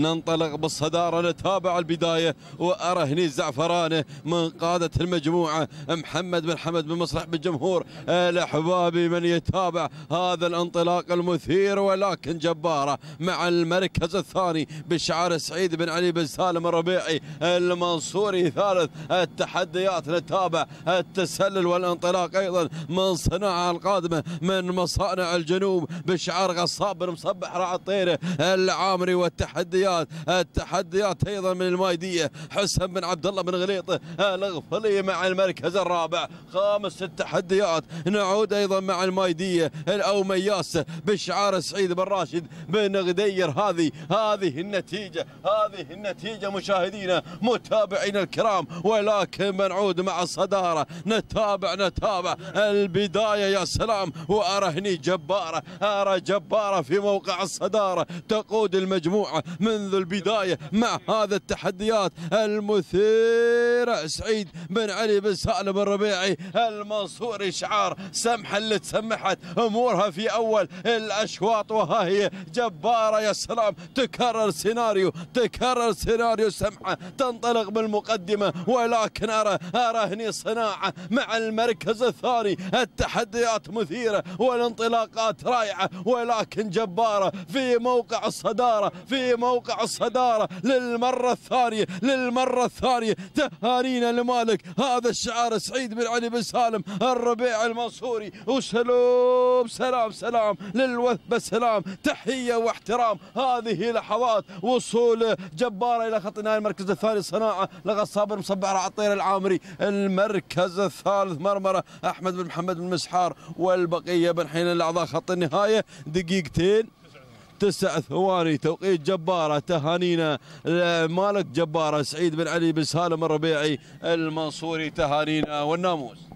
ننطلق بالصدارة نتابع البداية وأرى هني الزعفرانة من قادة المجموعة محمد بن حمد بن مصلح بالجمهور الأحبابي من يتابع هذا الانطلاق المثير ولكن جبارة مع المركز الثاني بالشعار سعيد بن علي بن سالم الربيعي المنصوري ثالث التحديات نتابع التسلل والانطلاق أيضا من صناعة القادمة من مصانع الجنوب بشعار غصاب بن مصبح راعي الطيرة العامري والتحديات التحديات التحديات ايضا من المايديه حسن بن عبد الله بن غليط الغفلي مع المركز الرابع خامس التحديات نعود ايضا مع المايديه الاومياس بشعار سعيد بن راشد بن غدير هذه هذه النتيجه هذه النتيجه مشاهدينا متابعينا الكرام ولكن بنعود مع الصداره نتابع نتابع البدايه يا سلام وارى هني جباره ارى جباره في موقع الصداره تقود المجموعه من منذ البداية مع هذا التحديات المثيرة سعيد بن علي بن سالم الربيعي المنصور المنصوري شعار سمحة اللي تسمحت أمورها في أول الأشواط وها هي جبارة يا سلام تكرر سيناريو تكرر سيناريو سمحة تنطلق بالمقدمة ولكن أرى أرى هني صناعة مع المركز الثاني التحديات مثيرة والانطلاقات رائعة ولكن جبارة في موقع الصدارة في موقع موقع الصدارة للمرة الثانية للمرة الثانية تهانينا لمالك هذا الشعار سعيد بن علي بن سالم الربيع المنصوري وسلوب سلام سلام للوثبة سلام تحية واحترام هذه لحظات وصول جبارة إلى خط نهاية المركز الثاني صناعة لغصاب المصبع عطير العامري المركز الثالث مرمرة أحمد بن محمد بن مسحار والبقية بن حين الأعضاء خط النهاية دقيقتين تسع ثواني توقيت جبارة تهانينا مالك جبارة سعيد بن علي بن سالم الربيعي المنصوري تهانينا والناموس